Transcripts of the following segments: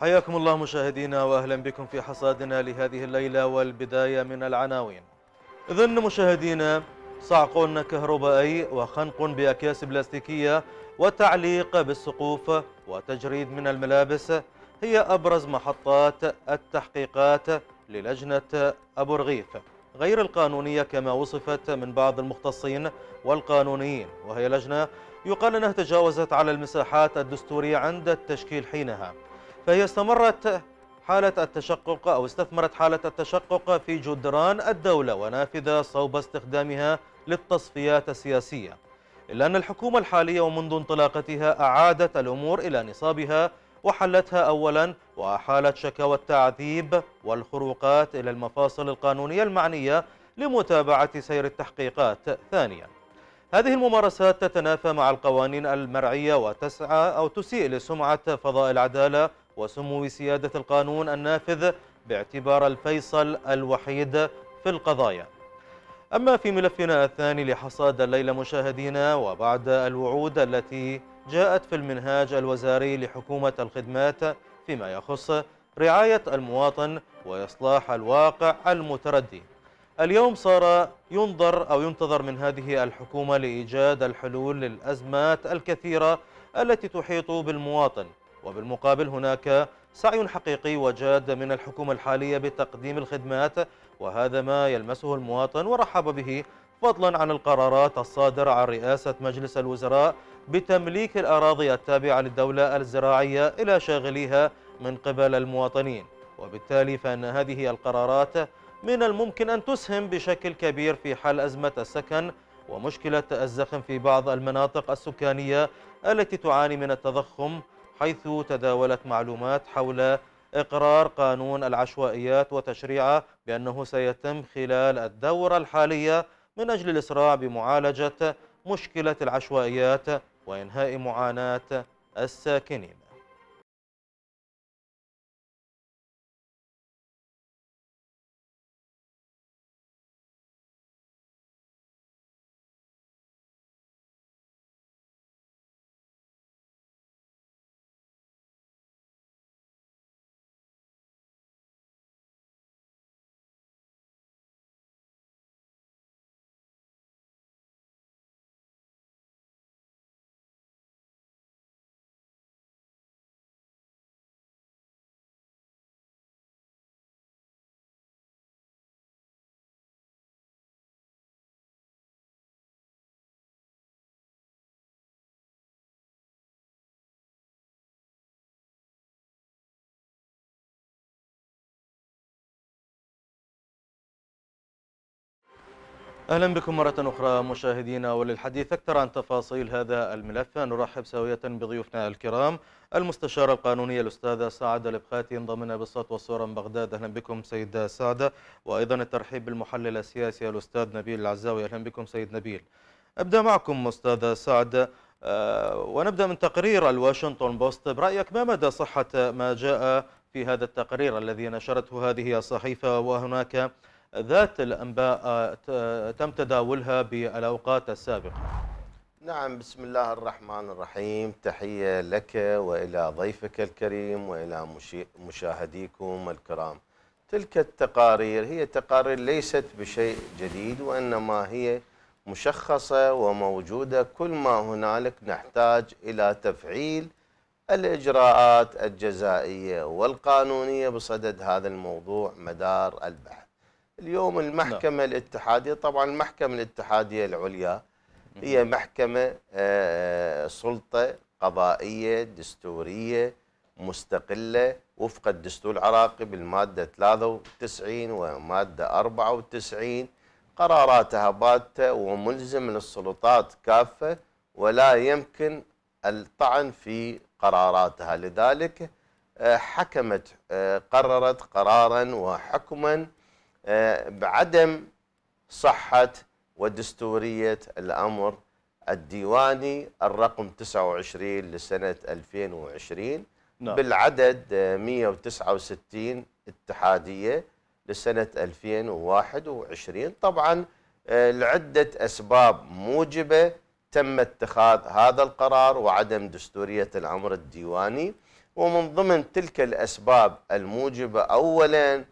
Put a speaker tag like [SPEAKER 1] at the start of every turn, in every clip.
[SPEAKER 1] حياكم الله مشاهدينا واهلا بكم في حصادنا لهذه الليله والبدايه من العناوين. اذا مشاهدينا صعق كهربائي وخنق باكياس بلاستيكيه وتعليق بالسقوف وتجريد من الملابس هي ابرز محطات التحقيقات للجنه ابو رغيف غير القانونيه كما وصفت من بعض المختصين والقانونيين وهي لجنه يقال انها تجاوزت على المساحات الدستوريه عند التشكيل حينها فهي استمرت حالة التشقق أو استثمرت حالة التشقق في جدران الدولة ونافذة صوب استخدامها للتصفيات السياسية إلا أن الحكومة الحالية ومنذ انطلاقتها أعادت الأمور إلى نصابها وحلتها أولا وأحالت شكاوى التعذيب والخروقات إلى المفاصل القانونية المعنية لمتابعة سير التحقيقات ثانيا هذه الممارسات تتنافى مع القوانين المرعية وتسعى أو تسيء لسمعة فضاء العدالة وسمو سيادة القانون النافذ باعتبار الفيصل الوحيد في القضايا أما في ملفنا الثاني لحصاد الليلة مشاهدينا وبعد الوعود التي جاءت في المنهاج الوزاري لحكومة الخدمات فيما يخص رعاية المواطن وإصلاح الواقع المتردي اليوم صار ينظر أو ينتظر من هذه الحكومة لإيجاد الحلول للأزمات الكثيرة التي تحيط بالمواطن وبالمقابل هناك سعي حقيقي وجاد من الحكومة الحالية بتقديم الخدمات وهذا ما يلمسه المواطن ورحب به فضلا عن القرارات الصادرة عن رئاسة مجلس الوزراء بتمليك الأراضي التابعة للدولة الزراعية إلى شاغليها من قبل المواطنين وبالتالي فأن هذه القرارات من الممكن أن تسهم بشكل كبير في حل أزمة السكن ومشكلة الزخم في بعض المناطق السكانية التي تعاني من التضخم حيث تداولت معلومات حول إقرار قانون العشوائيات وتشريعه بأنه سيتم خلال الدورة الحالية من أجل الإسراع بمعالجة مشكلة العشوائيات وإنهاء معاناة الساكنين أهلا بكم مرة أخرى مشاهدينا وللحديث أكثر عن تفاصيل هذا الملف نرحب سوية بضيوفنا الكرام المستشار القانوني الاستاذ سعد البخاتي انضمنا بالصوت والصورة من بغداد أهلا بكم سيد سعد وأيضا الترحيب بالمحلل السياسي الأستاذ نبيل العزاوي أهلا بكم سيد نبيل أبدأ معكم استاذ سعد آه، ونبدأ من تقرير الواشنطن بوست برأيك ما مدى صحة ما جاء في هذا التقرير الذي نشرته هذه الصحيفة وهناك ذات الأنباء تم تداولها بالأوقات السابقة
[SPEAKER 2] نعم بسم الله الرحمن الرحيم تحية لك وإلى ضيفك الكريم وإلى مشاهديكم الكرام تلك التقارير هي تقارير ليست بشيء جديد وإنما هي مشخصة وموجودة كل ما هنالك نحتاج إلى تفعيل الإجراءات الجزائية والقانونية بصدد هذا الموضوع مدار البحث اليوم المحكمة لا. نعم. الاتحادية طبعا المحكمة الاتحادية العليا هي محكمة آه، آه، سلطة قضائية دستورية مستقلة وفق الدستور العراقي بالمادة 93 ومادة 94 قراراتها باتة وملزم للسلطات كافة ولا يمكن الطعن في قراراتها لذلك آه، حكمت قررت قرارا وحكما بعدم صحة ودستورية الأمر الديواني الرقم 29 لسنة 2020 نعم. بالعدد 169 اتحادية لسنة 2021 طبعا آه، لعدة أسباب موجبة تم اتخاذ هذا القرار وعدم دستورية الأمر الديواني ومن ضمن تلك الأسباب الموجبة أولاً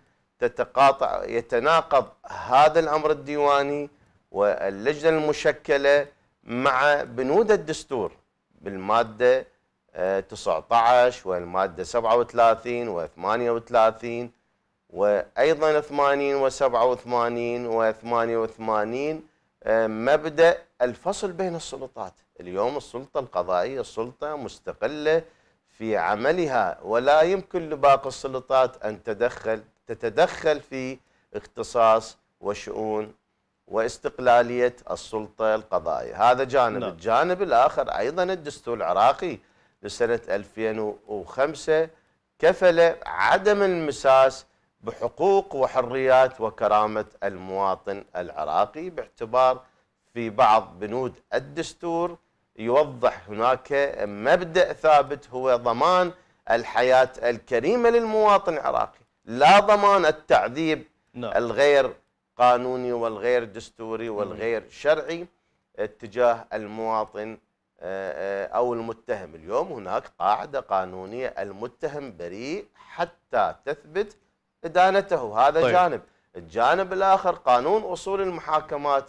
[SPEAKER 2] تتقاطع يتناقض هذا الامر الديواني واللجنه المشكله مع بنود الدستور بالماده 19 آه، والماده 37 و 38 وايضا 80 و 87 و 88 مبدا الفصل بين السلطات، اليوم السلطه القضائيه سلطه مستقله في عملها ولا يمكن لباقي السلطات ان تدخل تتدخل في اختصاص وشؤون واستقلالية السلطة القضائية هذا جانب نعم. الجانب الآخر أيضا الدستور العراقي لسنة 2005 كفل عدم المساس بحقوق وحريات وكرامة المواطن العراقي باعتبار في بعض بنود الدستور يوضح هناك مبدأ ثابت هو ضمان الحياة الكريمة للمواطن العراقي لا ضمان التعذيب نعم. الغير قانوني والغير دستوري والغير شرعي اتجاه المواطن آه، آه، او المتهم اليوم هناك قاعده قانونيه المتهم بريء حتى تثبت ادانته هذا طيب. جانب الجانب الاخر قانون اصول المحاكمات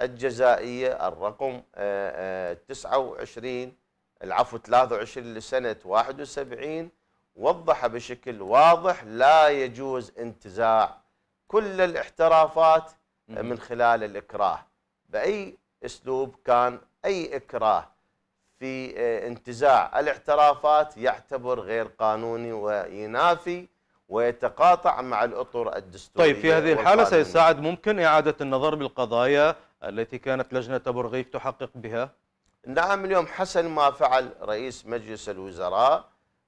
[SPEAKER 2] الجزائيه الرقم 29 آه، العفو 23 لسنه 71 وضح بشكل واضح لا يجوز انتزاع كل الاحترافات من خلال الإكراه بأي أسلوب كان أي إكراه في آه، انتزاع الاحترافات يعتبر غير قانوني وينافي ويتقاطع مع الأطر الدستورية طيب في هذه الحالة سيساعد
[SPEAKER 1] ممكن إعادة النظر بالقضايا التي كانت لجنة أبو تحقق بها؟
[SPEAKER 2] نعم اليوم حسن ما فعل رئيس مجلس الوزراء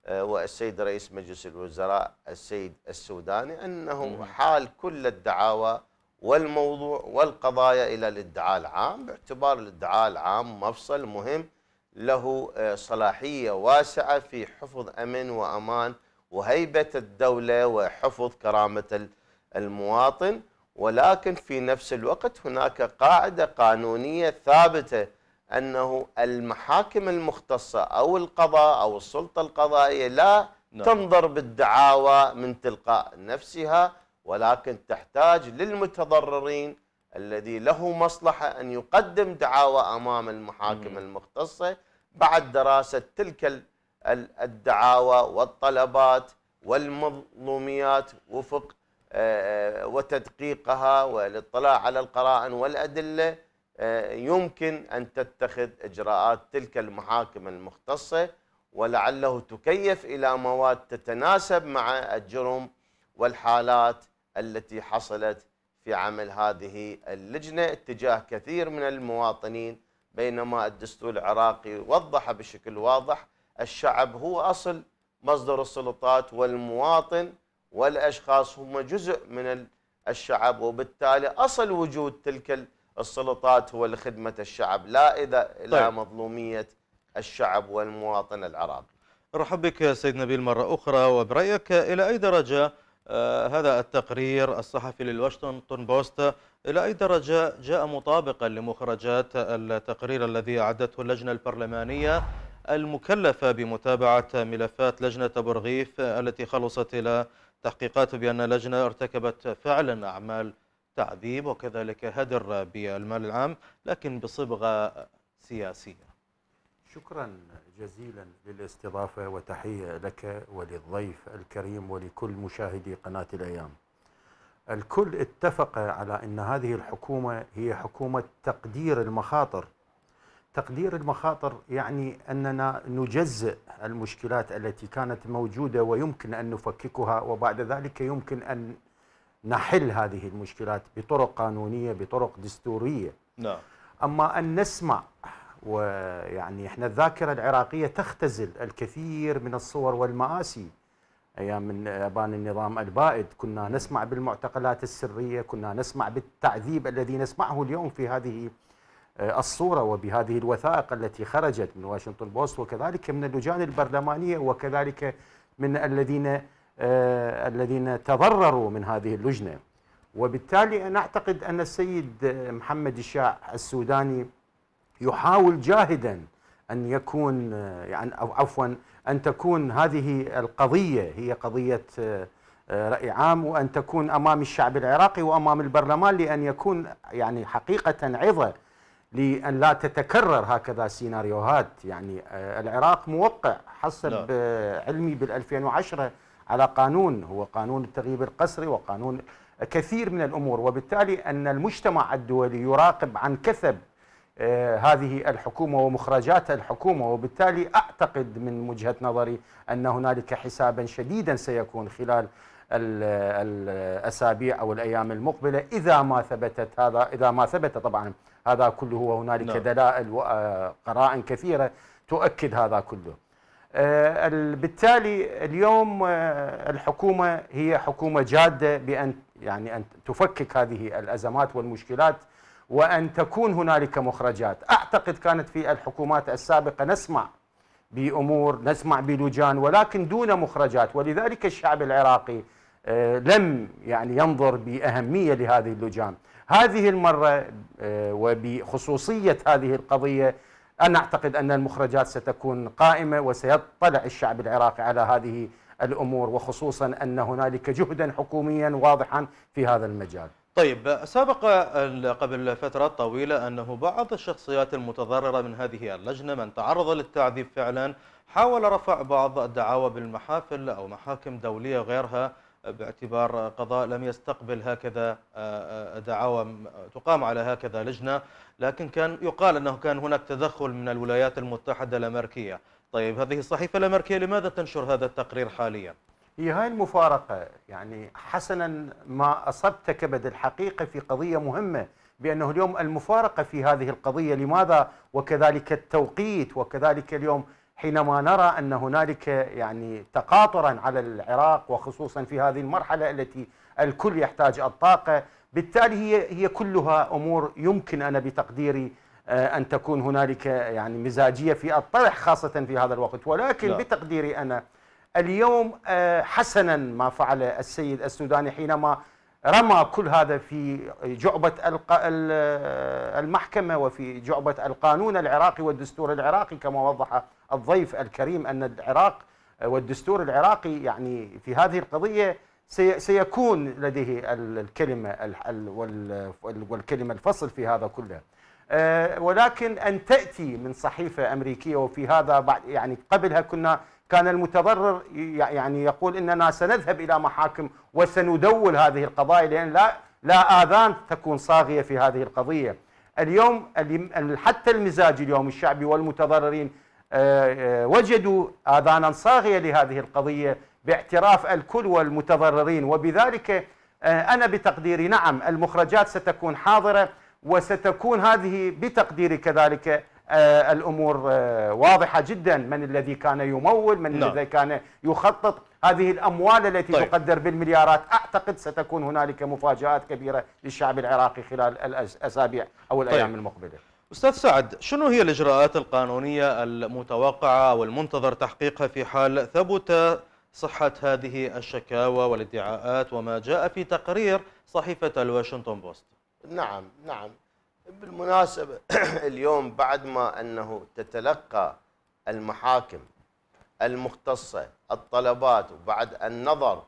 [SPEAKER 2] آه، والسيد رئيس مجلس الوزراء السيد السوداني انه حال كل الدعاوى والموضوع والقضايا الى الادعاء العام باعتبار الادعاء العام مفصل مهم له آه، صلاحيه واسعه في حفظ امن وامان وهيبه الدوله وحفظ كرامه المواطن ولكن في نفس الوقت هناك قاعده قانونيه ثابته أنه المحاكم المختصة أو القضاء أو السلطة القضائية لا نعم. تنظر بالدعاوى من تلقاء نفسها ولكن تحتاج للمتضررين الذي له مصلحة أن يقدم دعاوى أمام المحاكم مم. المختصة بعد دراسة تلك الدعاوى والطلبات والمظلوميات وفق آه، آه، وتدقيقها والاطلاع على القرائن والأدلة آه، يمكن أن تتخذ إجراءات تلك المحاكم المختصة ولعله تكيف إلى مواد تتناسب مع الجرم والحالات التي حصلت في عمل هذه اللجنة اتجاه كثير من المواطنين بينما الدستور العراقي وضح بشكل واضح الشعب هو أصل مصدر السلطات والمواطن والأشخاص هم جزء من الشعب وبالتالي أصل وجود تلك السلطات هو لخدمة الشعب لا إذا طيب. إلى مظلومية الشعب والمواطن العراقي
[SPEAKER 1] أرحب بك سيد نبيل مرة أخرى وبرأيك إلى أي درجة آه، هذا التقرير الصحفي للواشنطن بوست إلى أي درجة جاء مطابقا لمخرجات التقرير الذي أعدته اللجنة البرلمانية المكلفة بمتابعة ملفات لجنة برغيف التي خلصت إلى تحقيقات بأن اللجنة ارتكبت فعلا أعمال تعذيب وكذلك هدر بالمال العام لكن
[SPEAKER 3] بصبغة سياسية شكرا جزيلا للاستضافة وتحية لك وللضيف الكريم ولكل مشاهدي قناة الأيام الكل اتفق على أن هذه الحكومة هي حكومة تقدير المخاطر تقدير المخاطر يعني أننا نجزئ المشكلات التي كانت موجودة ويمكن أن نفككها وبعد ذلك يمكن أن نحل هذه المشكلات بطرق قانونيه بطرق دستوريه نعم اما ان نسمع ويعني احنا الذاكره العراقيه تختزل الكثير من الصور والمآسي ايام من ابان النظام البائد كنا نسمع بالمعتقلات السريه كنا نسمع بالتعذيب الذي نسمعه اليوم في هذه آه، الصوره وبهذه الوثائق التي خرجت من واشنطن بوست وكذلك من اللجان البرلمانيه وكذلك من الذين آه، الذين تضرروا من هذه اللجنه وبالتالي انا اعتقد ان السيد محمد الشاع السوداني يحاول جاهدا ان يكون آه، يعني او عفوا ان تكون هذه القضيه هي قضيه آه، راي عام وان تكون امام الشعب العراقي وامام البرلمان لان يكون يعني حقيقه عظه لان لا تتكرر هكذا سيناريوهات يعني العراق موقع حسب علمي بال 2010 على قانون هو قانون التغييب القسري وقانون كثير من الأمور وبالتالي أن المجتمع الدولي يراقب عن كثب آه، هذه الحكومة ومخرجات الحكومة وبالتالي أعتقد من وجهة نظري أن هنالك حسابا شديدا سيكون خلال الأسابيع أو الأيام المقبلة إذا ما ثبتت هذا إذا ما ثبت طبعا هذا كله وهنالك نعم. دلائل وقرائن آه، كثيرة تؤكد هذا كله آه، بالتالي اليوم آه، الحكومة هي حكومة جادة بأن يعني أن تفكك هذه الأزمات والمشكلات وأن تكون هنالك مخرجات أعتقد كانت في الحكومات السابقة نسمع بأمور نسمع بلجان ولكن دون مخرجات ولذلك الشعب العراقي آه، لم يعني ينظر بأهمية لهذه اللجان هذه المرة وبخصوصية هذه القضية أنا أعتقد أن المخرجات ستكون قائمة وسيطلع الشعب العراقي على هذه الأمور وخصوصا أن هنالك جهدا حكوميا واضحا في هذا المجال
[SPEAKER 1] طيب سبق قبل فترة طويلة أنه بعض الشخصيات المتضررة من هذه اللجنة من تعرض للتعذيب فعلا حاول رفع بعض الدعاوى بالمحافل أو محاكم دولية وغيرها باعتبار قضاء لم يستقبل هكذا آه، آه، دعاوى تقام على هكذا لجنه لكن كان يقال انه كان هناك تدخل من الولايات المتحده الامريكيه طيب هذه الصحيفه الامريكيه لماذا تنشر هذا التقرير حاليا
[SPEAKER 3] هي هاي المفارقه يعني حسنا ما اصبت كبد الحقيقه في قضيه مهمه بأنه اليوم المفارقة في هذه القضية لماذا وكذلك التوقيت وكذلك اليوم حينما نرى ان هنالك يعني تقاطرا على العراق وخصوصا في هذه المرحله التي الكل يحتاج الطاقه، بالتالي هي هي كلها امور يمكن انا بتقديري آه، ان تكون هنالك يعني مزاجيه في الطرح خاصه في هذا الوقت، ولكن لا. نعم. بتقديري انا اليوم آه، حسنا ما فعل السيد السوداني حينما رمى كل هذا في جعبة المحكمة وفي جعبة القانون العراقي والدستور العراقي كما وضح الضيف الكريم أن العراق والدستور العراقي يعني في هذه القضية سيكون لديه الكلمة والكلمة الفصل في هذا كله آه، ولكن أن تأتي من صحيفة أمريكية وفي هذا بعد يعني قبلها كنا كان المتضرر يعني يقول اننا سنذهب الى محاكم وسندول هذه القضايا لأن لا لا آذان تكون صاغية في هذه القضية اليوم حتى المزاج اليوم الشعبي والمتضررين آه، آه، وجدوا آذانا صاغية لهذه القضية باعتراف الكل والمتضررين وبذلك آه، أنا بتقديري نعم المخرجات ستكون حاضرة وستكون هذه بتقديري كذلك آه، الامور آه، واضحه جدا من الذي كان يمول من نعم. الذي كان يخطط هذه الاموال التي طيب. تقدر بالمليارات اعتقد ستكون هنالك مفاجات كبيره للشعب العراقي خلال الاسابيع او الايام طيب. المقبله استاذ
[SPEAKER 1] سعد شنو هي الاجراءات القانونيه المتوقعه والمنتظر تحقيقها في حال ثبت صحه هذه الشكاوى والادعاءات وما جاء في تقرير صحيفه الواشنطن بوست
[SPEAKER 2] نعم نعم بالمناسبة اليوم بعد ما أنه تتلقى المحاكم المختصة الطلبات وبعد النظر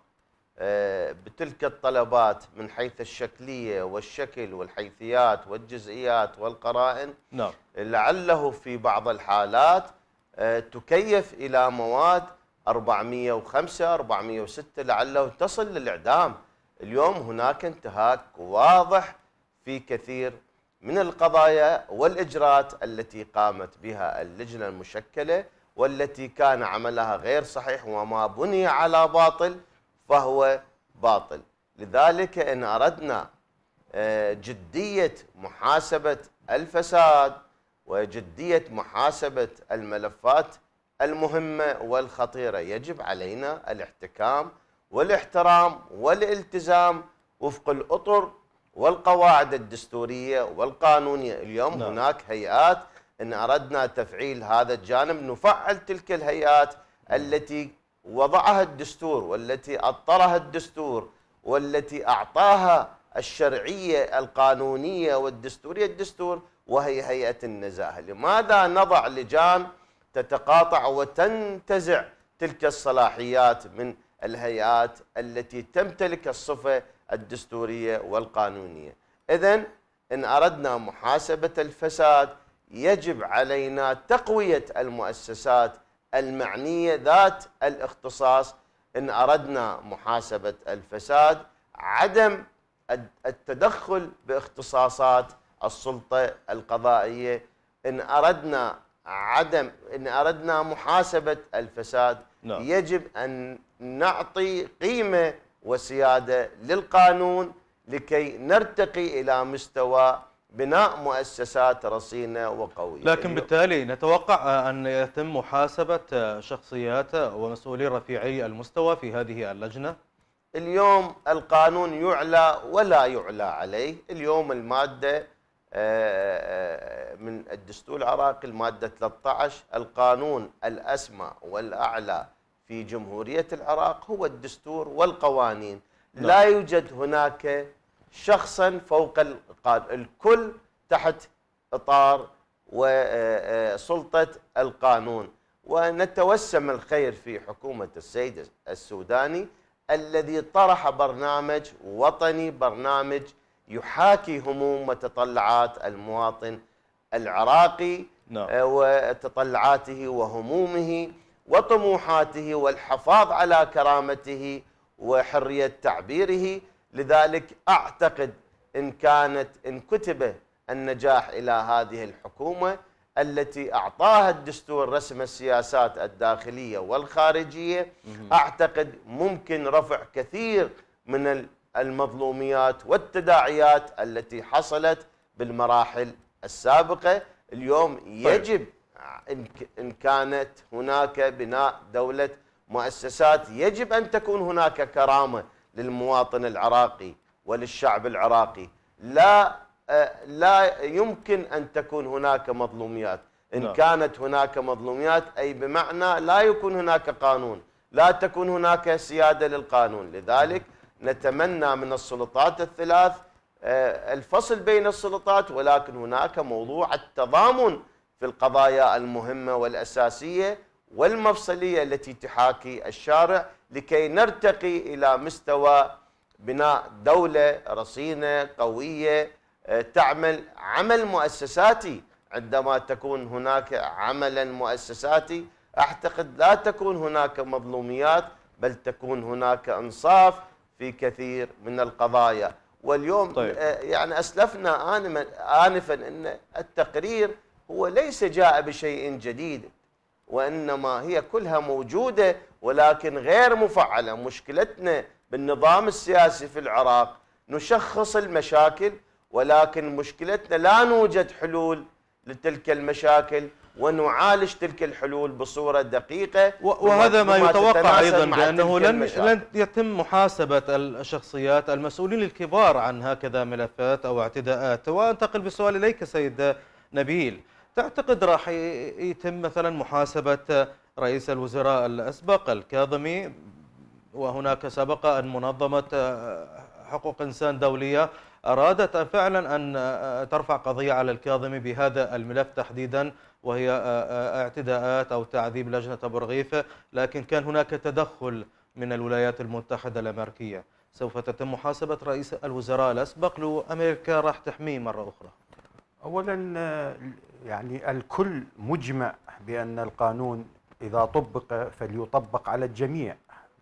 [SPEAKER 2] آه، بتلك الطلبات من حيث الشكلية والشكل والحيثيات والجزئيات والقرائن نعم. لعله في بعض الحالات آه، تكيف إلى مواد 405 406 لعله تصل للإعدام اليوم هناك انتهاك واضح في كثير من القضايا والإجراءات التي قامت بها اللجنة المشكلة والتي كان عملها غير صحيح وما بني على باطل فهو باطل لذلك إن أردنا آه، جدية محاسبة الفساد وجدية محاسبة الملفات المهمة والخطيرة يجب علينا الاحتكام والاحترام والالتزام وفق الأطر والقواعد الدستورية والقانونية اليوم نعم. هناك هيئات إن أردنا تفعيل هذا الجانب نفعل تلك الهيئات نعم. التي وضعها الدستور والتي أطرها الدستور والتي أعطاها الشرعية القانونية والدستورية الدستور وهي هيئة النزاهة لماذا نضع لجان تتقاطع وتنتزع تلك الصلاحيات من الهيئات التي تمتلك الصفة الدستورية والقانونية إذا إن أردنا محاسبة الفساد يجب علينا تقوية المؤسسات المعنية ذات الاختصاص إن أردنا محاسبة الفساد عدم التدخل باختصاصات السلطة القضائية إن أردنا عدم إن أردنا محاسبة الفساد نعم. يجب أن نعطي قيمة وسيادة للقانون لكي نرتقي إلى مستوى بناء مؤسسات رصينة وقوية لكن
[SPEAKER 1] بالتالي نتوقع أن يتم محاسبة شخصيات ومسؤولي رفيعي المستوى في هذه اللجنة
[SPEAKER 2] اليوم القانون يعلى ولا يعلى عليه اليوم المادة آه، آه، من الدستور العراقي المادة 13 القانون الأسمى والأعلى في جمهورية العراق هو الدستور والقوانين نعم. لا يوجد هناك شخصا فوق القانون الكل تحت إطار وسلطة آه، آه، القانون ونتوسم الخير في حكومة السيد السوداني الذي طرح برنامج وطني برنامج يحاكي هموم وتطلعات المواطن العراقي نعم. آه، وتطلعاته وهمومه وطموحاته والحفاظ على كرامته وحرية تعبيره لذلك أعتقد إن كانت إن كتب النجاح إلى هذه الحكومة التي أعطاها الدستور رسم السياسات الداخلية والخارجية أعتقد ممكن رفع كثير من المظلوميات والتداعيات التي حصلت بالمراحل السابقة اليوم طيب. يجب إن كانت هناك بناء دولة مؤسسات يجب أن تكون هناك كرامة للمواطن العراقي وللشعب العراقي لا آه، لا يمكن أن تكون هناك مظلوميات إن لا. نعم. كانت هناك مظلوميات أي بمعنى لا يكون هناك قانون لا تكون هناك سيادة للقانون لذلك نتمنى من السلطات الثلاث آه، الفصل بين السلطات ولكن هناك موضوع التضامن في القضايا المهمة والأساسية والمفصلية التي تحاكي الشارع لكي نرتقي إلى مستوى بناء دولة رصينة قوية آه، تعمل عمل مؤسساتي عندما تكون هناك عملا مؤسساتي أعتقد لا تكون هناك مظلوميات بل تكون هناك إنصاف في كثير من القضايا واليوم طيب. آه، يعني أسلفنا آنفا أن التقرير هو ليس جاء بشيء جديد وإنما هي كلها موجودة ولكن غير مفعلة مشكلتنا بالنظام السياسي في العراق نشخص المشاكل ولكن مشكلتنا لا نوجد حلول لتلك المشاكل ونعالج تلك الحلول بصوره دقيقه وهذا ما يتوقع ايضا بانه لن لن
[SPEAKER 1] يتم محاسبه الشخصيات المسؤولين الكبار عن هكذا ملفات او اعتداءات وانتقل بالسؤال اليك سيد نبيل تعتقد راح يتم مثلا محاسبة رئيس الوزراء الأسبق الكاظمي وهناك سبق أن منظمة آه، حقوق إنسان دولية أرادت فعلا أن آه، ترفع قضية على الكاظمي بهذا الملف تحديدا وهي آه، اعتداءات أو تعذيب لجنة أبو رغيف لكن كان هناك تدخل من الولايات المتحدة الأمريكية سوف تتم محاسبة رئيس الوزراء الأسبق لأمريكا راح تحميه مرة أخرى
[SPEAKER 3] أولا يعني الكل مجمع بأن القانون إذا طبق فليطبق على الجميع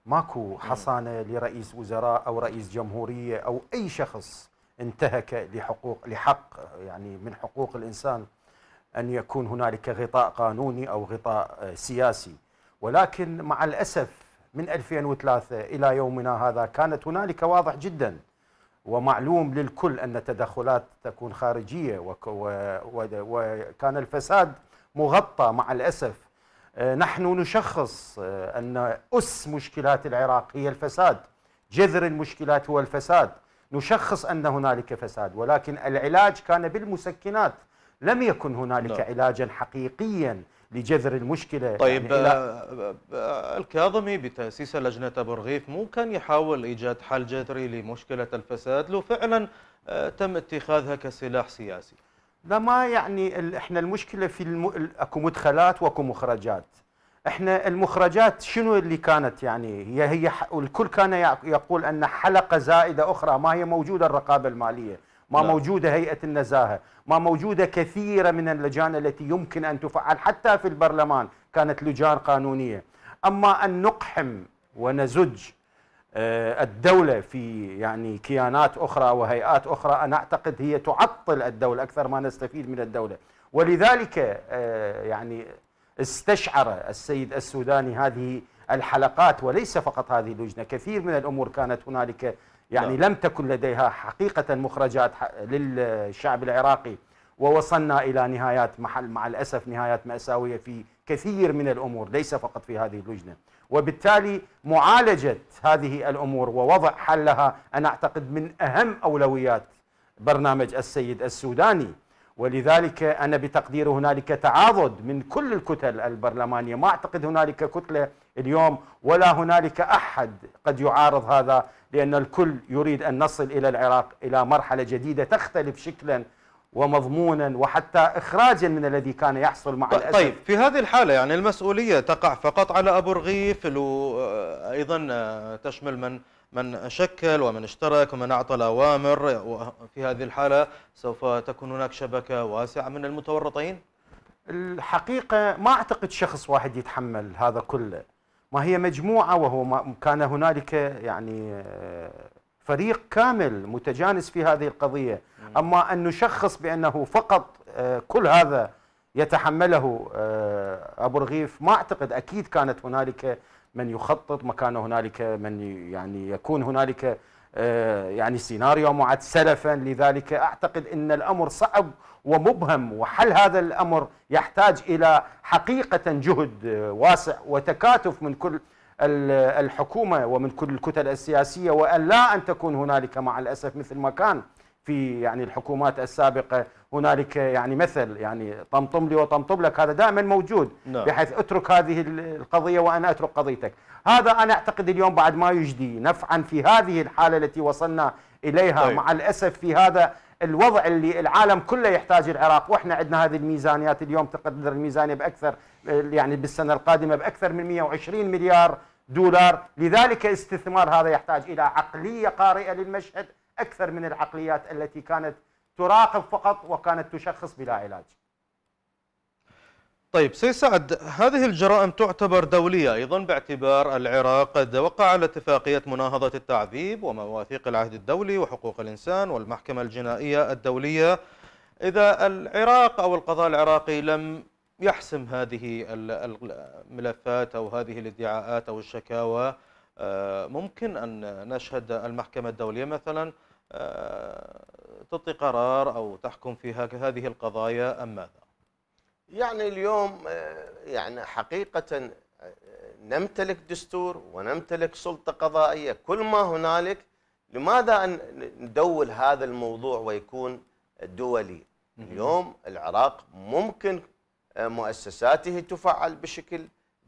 [SPEAKER 3] ماكو حصانة لرئيس وزراء أو رئيس جمهورية أو أي شخص انتهك لحقوق لحق يعني من حقوق الإنسان أن يكون هنالك غطاء قانوني أو غطاء آه، سياسي ولكن مع الأسف من 2003 إلى يومنا هذا كانت هنالك واضح جدا ومعلوم للكل أن التدخلات تكون خارجية وكان الفساد مغطى مع الأسف آه، نحن نشخص آه، أن أس مشكلات العراق هي الفساد جذر المشكلات هو الفساد نشخص أن هنالك فساد ولكن العلاج كان بالمسكنات لم يكن هنالك نعم. علاجا حقيقيا لجذر المشكلة يعني طيب يعني
[SPEAKER 1] آه الكاظمي بتأسيس لجنة أبو رغيف مو كان يحاول إيجاد حل جذري لمشكلة الفساد لو فعلا آه تم اتخاذها كسلاح سياسي
[SPEAKER 3] لا ما يعني احنا المشكلة في الم... اكو مدخلات واكو مخرجات احنا المخرجات شنو اللي كانت يعني هي هي الكل كان يقول ان حلقه زائده اخرى ما هي موجوده الرقابه الماليه ما لا. نعم. موجودة هيئة النزاهة ما موجودة كثيرة من اللجان التي يمكن أن تفعل حتى في البرلمان كانت لجان قانونية أما أن نقحم ونزج آه، الدولة في يعني كيانات أخرى وهيئات أخرى أنا أعتقد هي تعطل الدولة أكثر ما نستفيد من الدولة ولذلك آه، يعني استشعر السيد السوداني هذه الحلقات وليس فقط هذه اللجنة كثير من الأمور كانت هنالك يعني لا. نعم. لم تكن لديها حقيقة مخرجات للشعب العراقي ووصلنا إلى نهايات محل مع الأسف نهايات مأساوية في كثير من الأمور ليس فقط في هذه اللجنة وبالتالي معالجة هذه الأمور ووضع حلها أنا أعتقد من أهم أولويات برنامج السيد السوداني ولذلك أنا بتقدير هنالك تعاضد من كل الكتل البرلمانية ما أعتقد هنالك كتلة اليوم ولا هنالك احد قد يعارض هذا لان الكل يريد ان نصل الى العراق الى مرحله جديده تختلف شكلا ومضمونا وحتى اخراجا من الذي كان يحصل مع طيب، الاسف طيب
[SPEAKER 1] في هذه الحاله يعني المسؤوليه تقع فقط على ابو رغيف وايضا تشمل من من شكل ومن اشترك ومن اعطى
[SPEAKER 3] الاوامر وفي
[SPEAKER 1] هذه الحاله سوف تكون هناك شبكه واسعه من المتورطين
[SPEAKER 3] الحقيقه ما اعتقد شخص واحد يتحمل هذا كله ما هي مجموعة وهو ما كان هنالك يعني آه، فريق كامل متجانس في هذه القضية أما أن نشخص بأنه فقط آه، كل هذا يتحمله آه، أبو رغيف ما أعتقد أكيد كانت هنالك من يخطط ما كان هنالك من يعني يكون هنالك يعني سيناريو معد سلفا لذلك أعتقد أن الأمر صعب ومبهم وحل هذا الامر يحتاج الى حقيقه جهد آه، واسع وتكاتف من كل الحكومه ومن كل الكتل السياسيه والا ان تكون هنالك مع الاسف مثل ما كان في يعني الحكومات السابقه هنالك يعني مثل يعني طمطم لي وطمطم لك هذا دائما موجود نعم. بحيث اترك هذه القضيه وانا اترك قضيتك هذا انا اعتقد اليوم بعد ما يجدي نفعا في هذه الحاله التي وصلنا اليها طيب. مع الاسف في هذا الوضع اللي العالم كله يحتاج العراق واحنا عندنا هذه الميزانيات اليوم تقدر الميزانيه باكثر يعني بالسنه القادمه باكثر من 120 مليار دولار لذلك استثمار هذا يحتاج الى عقليه قارئه للمشهد اكثر من العقليات التي كانت تراقب فقط وكانت تشخص بلا علاج
[SPEAKER 1] طيب سي سعد هذه الجرائم تعتبر دولية أيضا باعتبار العراق قد وقع على اتفاقية مناهضة التعذيب ومواثيق العهد الدولي وحقوق الإنسان والمحكمة الجنائية الدولية إذا العراق أو القضاء العراقي لم يحسم هذه الملفات أو هذه الادعاءات أو الشكاوى آه، ممكن أن نشهد المحكمة الدولية مثلا آه، تطي قرار أو تحكم في هذه القضايا أم ماذا؟
[SPEAKER 2] يعني اليوم آه، يعني حقيقة آه، نمتلك دستور ونمتلك سلطة قضائية كل ما هنالك لماذا أن ندول هذا الموضوع ويكون دولي اليوم العراق ممكن آه، مؤسساته تفعل بشكل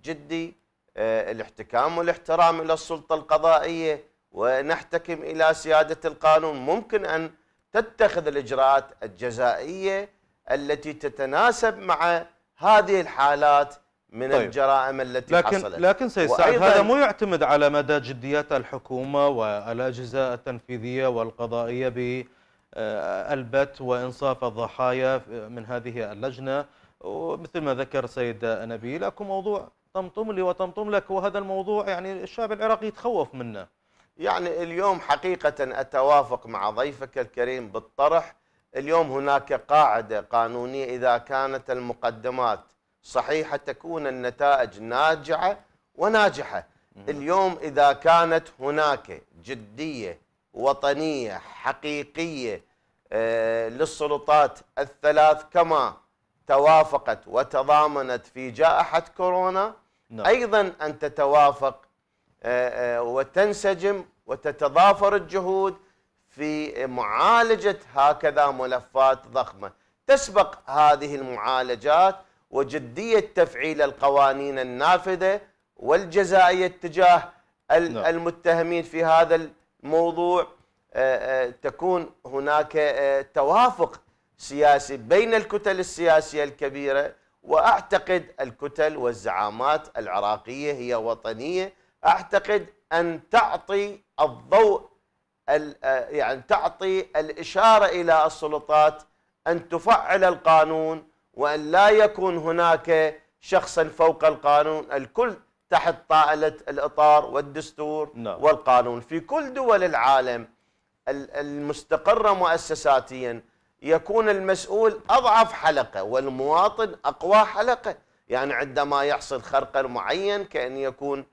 [SPEAKER 2] جدي الاحتكام والاحترام إلى السلطة القضائية ونحتكم إلى سيادة القانون ممكن أن تتخذ الإجراءات الجزائية التي تتناسب مع هذه الحالات من طيب. الجرائم التي لكن حصلت لكن سيد سعد هذا مو
[SPEAKER 1] يعتمد على مدى جديات الحكومه والاجهزه التنفيذيه والقضائيه بالبت آه، وانصاف الضحايا من هذه اللجنه ومثل ما ذكر سيد نبيل اكو موضوع طمطم لي وطمطم لك وهذا الموضوع يعني الشعب العراقي يتخوف منه يعني اليوم حقيقه اتوافق مع
[SPEAKER 2] ضيفك الكريم بالطرح اليوم هناك قاعدة قانونية إذا كانت المقدمات صحيحة تكون النتائج ناجعة وناجحة اليوم إذا كانت هناك جدية وطنية حقيقية آه، للسلطات الثلاث كما توافقت وتضامنت في جائحة كورونا نعم. أيضا أن تتوافق آه، آه، وتنسجم وتتضافر الجهود في معالجة هكذا ملفات ضخمة تسبق هذه المعالجات وجدية تفعيل القوانين النافذة والجزائية تجاه نعم. المتهمين في هذا الموضوع آه، آه، تكون هناك آه، توافق سياسي بين الكتل السياسية الكبيرة وأعتقد الكتل والزعامات العراقية هي وطنية أعتقد أن تعطي الضوء آه، يعني تعطي الإشارة إلى السلطات أن تفعل القانون وأن لا يكون هناك شخصا فوق القانون الكل تحت طائلة الإطار والدستور لا. نعم. والقانون في كل دول العالم المستقرة مؤسساتيا يكون المسؤول أضعف حلقة والمواطن أقوى حلقة يعني عندما يحصل خرق معين كأن يكون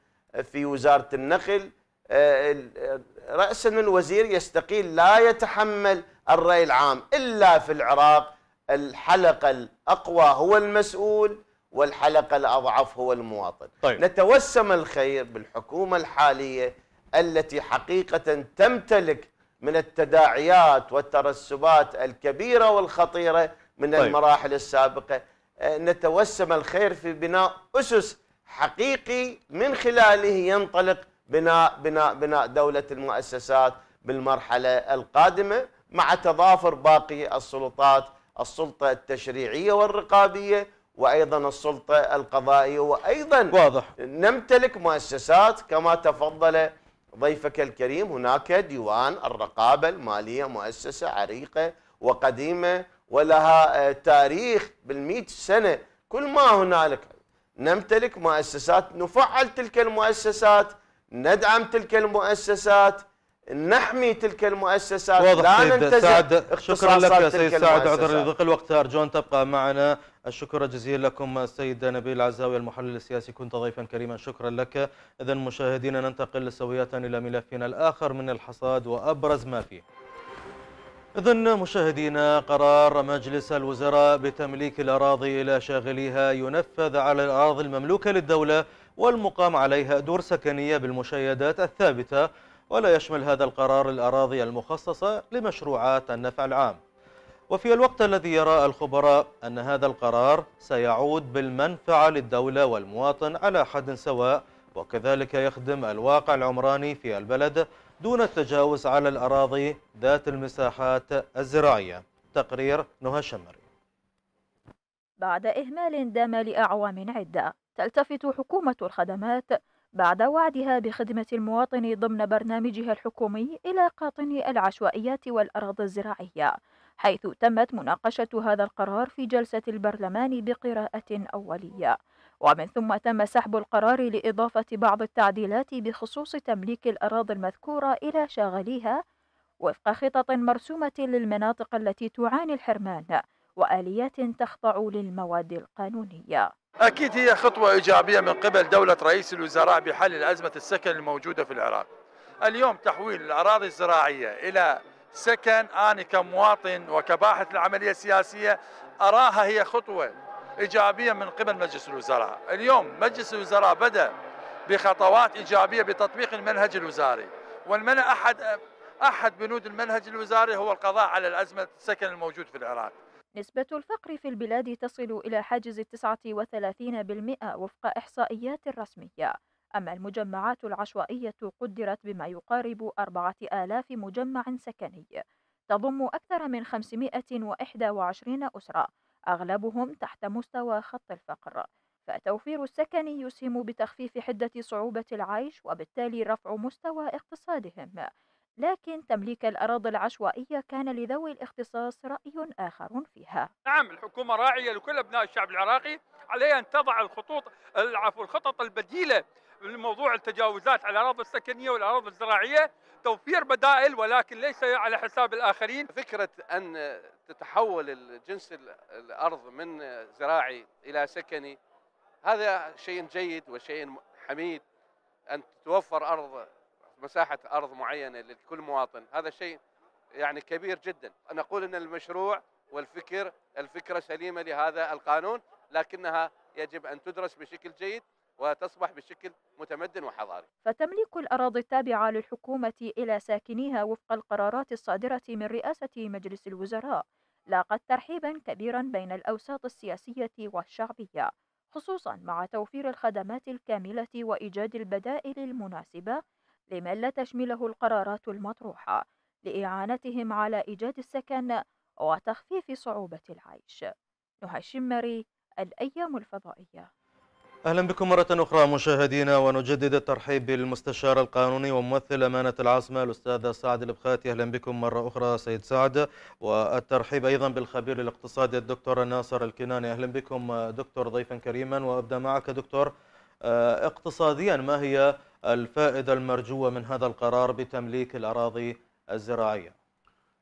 [SPEAKER 2] في وزارة النقل آه، آه، رأسا الوزير يستقيل لا يتحمل الرأي العام إلا في العراق الحلقة الأقوى هو المسؤول والحلقة الأضعف هو المواطن طيب. نتوسم الخير بالحكومة الحالية التي حقيقة تمتلك من التداعيات والترسبات الكبيرة والخطيرة من طيب. المراحل السابقة أه، نتوسم الخير في بناء أسس حقيقي من خلاله ينطلق بناء بناء بناء دوله المؤسسات بالمرحله القادمه مع تضافر باقي السلطات السلطه التشريعيه والرقابيه وايضا السلطه القضائيه وايضا واضح نمتلك مؤسسات كما تفضل ضيفك الكريم هناك ديوان الرقابه الماليه مؤسسه عريقه وقديمه ولها آه، تاريخ بالمئة سنه كل ما هنالك نمتلك مؤسسات نفعل تلك المؤسسات ندعم تلك المؤسسات نحمي تلك المؤسسات واضح لا ننتزع شكرا لك سيد سعد عذر
[SPEAKER 1] لضيق الوقت ارجو ان تبقى معنا الشكر جزيلا لكم السيد نبيل العزاوي المحلل السياسي كنت ضيفا كريما شكرا لك اذا مشاهدينا ننتقل سوية الى ملفنا الاخر من الحصاد وابرز ما فيه إذا مشاهدينا قرار مجلس الوزراء بتمليك الأراضي إلى شاغليها ينفذ على الأراضي المملوكة للدولة والمقام عليها دور سكنية بالمشيدات الثابتة ولا يشمل هذا القرار الأراضي المخصصة لمشروعات النفع العام وفي الوقت الذي يرى الخبراء أن هذا القرار سيعود بالمنفعة للدولة والمواطن على حد سواء وكذلك يخدم الواقع العمراني في البلد دون التجاوز على الأراضي ذات المساحات الزراعية تقرير نهى شمري
[SPEAKER 4] بعد إهمال دام لأعوام عدة تلتفت حكومة الخدمات بعد وعدها بخدمة المواطن ضمن برنامجها الحكومي إلى قاطن العشوائيات والأراضي الزراعية، حيث تمت مناقشة هذا القرار في جلسة البرلمان بقراءة أولية، ومن ثم تم سحب القرار لإضافة بعض التعديلات بخصوص تمليك الأراضي المذكورة إلى شاغليها وفق خطط مرسومة للمناطق التي تعاني الحرمان، وآليات تخضع للمواد القانونية.
[SPEAKER 5] أكيد هي خطوة إيجابية من قبل دولة رئيس الوزراء بحل أزمة السكن الموجودة في العراق اليوم تحويل الأراضي الزراعية إلى سكن أنا كمواطن وكباحث العملية السياسية أراها هي خطوة إيجابية من قبل مجلس الوزراء اليوم مجلس الوزراء بدأ بخطوات إيجابية بتطبيق المنهج الوزاري والمنهج أحد أحد بنود المنهج الوزاري هو القضاء على الأزمة السكن الموجود في العراق
[SPEAKER 4] نسبة الفقر في البلاد تصل إلى حاجز 39% وفق إحصائيات رسمية أما المجمعات العشوائية قدرت بما يقارب 4000 مجمع سكني تضم أكثر من 521 أسرة أغلبهم تحت مستوى خط الفقر فتوفير السكن يسهم بتخفيف حدة صعوبة العيش وبالتالي رفع مستوى اقتصادهم لكن تمليك الأراضي العشوائية كان لذوي الاختصاص رأي آخر فيها نعم الحكومة راعية لكل أبناء
[SPEAKER 5] الشعب العراقي عليها أن تضع الخطوط العفو الخطط البديلة لموضوع التجاوزات على الأراضي السكنية والأراضي الزراعية توفير بدائل ولكن ليس على حساب الآخرين فكرة أن تتحول الجنس الأرض من زراعي إلى سكني هذا شيء جيد وشيء حميد أن توفر أرض مساحه ارض معينه لكل مواطن هذا شيء يعني كبير جدا نقول ان المشروع والفكر الفكره سليمه لهذا القانون لكنها يجب ان تدرس بشكل جيد وتصبح بشكل متمدن وحضاري.
[SPEAKER 4] فتمليك الاراضي التابعه للحكومه الى ساكنيها وفق القرارات الصادره من رئاسه مجلس الوزراء لاقت ترحيبا كبيرا بين الاوساط السياسيه والشعبيه خصوصا مع توفير الخدمات الكامله وايجاد البدائل المناسبه لمن لا تشمله القرارات المطروحة لإعانتهم على إيجاد السكن وتخفيف صعوبة العيش نهى الشمري الأيام الفضائية
[SPEAKER 1] أهلا بكم مرة أخرى مشاهدينا ونجدد الترحيب بالمستشار القانوني وممثل أمانة العاصمة الأستاذ سعد البخاتي أهلا بكم مرة أخرى سيد سعد والترحيب أيضا بالخبير الاقتصادي الدكتور ناصر الكناني أهلا بكم دكتور ضيفا كريما وأبدأ معك دكتور آه، اقتصاديا ما هي الفائدة المرجوة من هذا القرار بتمليك الأراضي الزراعية